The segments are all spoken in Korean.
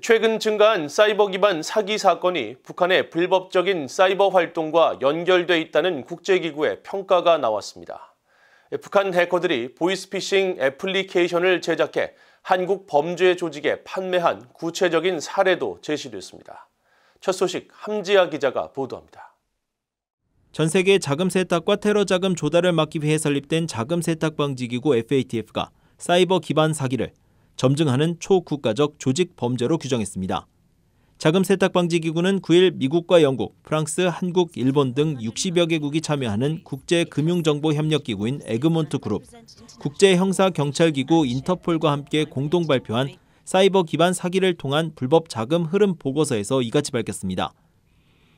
최근 증가한 사이버 기반 사기 사건이 북한의 불법적인 사이버 활동과 연결돼 있다는 국제기구의 평가가 나왔습니다. 북한 해커들이 보이스피싱 애플리케이션을 제작해 한국 범죄 조직에 판매한 구체적인 사례도 제시됐습니다. 첫 소식 함지아 기자가 보도합니다. 전 세계 자금 세탁과 테러 자금 조달을 막기 위해 설립된 자금 세탁 방지 기구 FATF가 사이버 기반 사기를 점증하는 초국가적 조직 범죄로 규정했습니다. 자금 세탁 방지 기구는 9일 미국과 영국, 프랑스, 한국, 일본 등 60여 개국이 참여하는 국제 금융 정보 협력 기구인 에그몬트 그룹, 국제 형사 경찰 기구 인터폴과 함께 공동 발표한 사이버 기반 사기를 통한 불법 자금 흐름 보고서에서 이같이 밝혔습니다.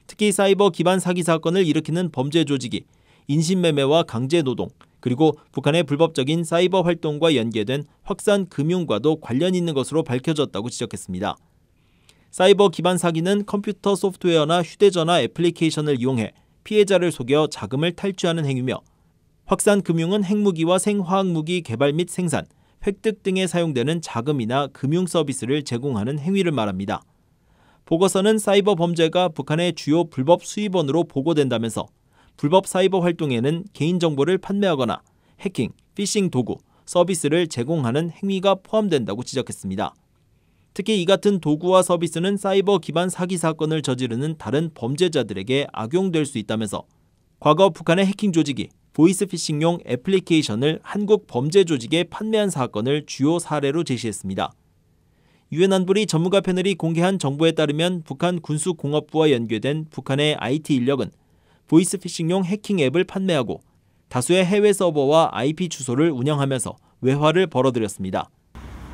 특히 사이버 기반 사기 사건을 일으키는 범죄 조직이 인신매매와 강제 노동, 그리고 북한의 불법적인 사이버 활동과 연계된 확산 금융과도 관련 있는 것으로 밝혀졌다고 지적했습니다. 사이버 기반 사기는 컴퓨터 소프트웨어나 휴대전화 애플리케이션을 이용해 피해자를 속여 자금을 탈취하는 행위며 확산 금융은 핵무기와 생화학무기 개발 및 생산, 획득 등에 사용되는 자금이나 금융 서비스를 제공하는 행위를 말합니다. 보고서는 사이버 범죄가 북한의 주요 불법 수입원으로 보고된다면서 불법 사이버 활동에는 개인정보를 판매하거나 해킹, 피싱 도구, 서비스를 제공하는 행위가 포함된다고 지적했습니다. 특히 이 같은 도구와 서비스는 사이버 기반 사기 사건을 저지르는 다른 범죄자들에게 악용될 수 있다면서 과거 북한의 해킹 조직이 보이스피싱용 애플리케이션을 한국 범죄 조직에 판매한 사건을 주요 사례로 제시했습니다. 유엔 안보리 전문가 패널이 공개한 정보에 따르면 북한 군수공업부와 연계된 북한의 IT 인력은 보이스피싱용 해킹 앱을 판매하고 다수의 해외 서버와 IP 주소를 운영하면서 외화를 벌어들였습니다.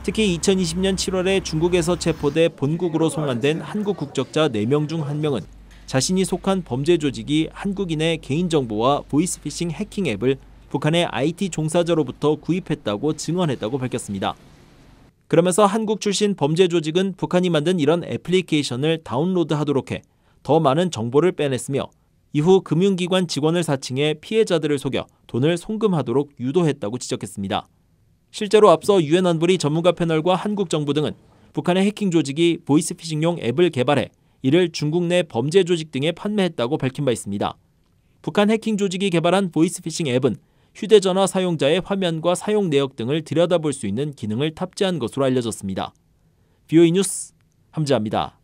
특히 2020년 7월에 중국에서 체포돼 본국으로 송환된 한국 국적자 4명 중 1명은 자신이 속한 범죄 조직이 한국인의 개인정보와 보이스피싱 해킹 앱을 북한의 IT 종사자로부터 구입했다고 증언했다고 밝혔습니다. 그러면서 한국 출신 범죄 조직은 북한이 만든 이런 애플리케이션을 다운로드하도록 해 더 많은 정보를 빼냈으며 이후 금융기관 직원을 사칭해 피해자들을 속여 돈을 송금하도록 유도했다고 지적했습니다. 실제로 앞서 유엔 안보리 전문가 패널과 한국 정부 등은 북한의 해킹 조직이 보이스피싱용 앱을 개발해 이를 중국 내 범죄 조직 등에 판매했다고 밝힌 바 있습니다. 북한 해킹 조직이 개발한 보이스피싱 앱은 휴대전화 사용자의 화면과 사용 내역 등을 들여다볼 수 있는 기능을 탑재한 것으로 알려졌습니다. 비오이 뉴스 함지아입니다.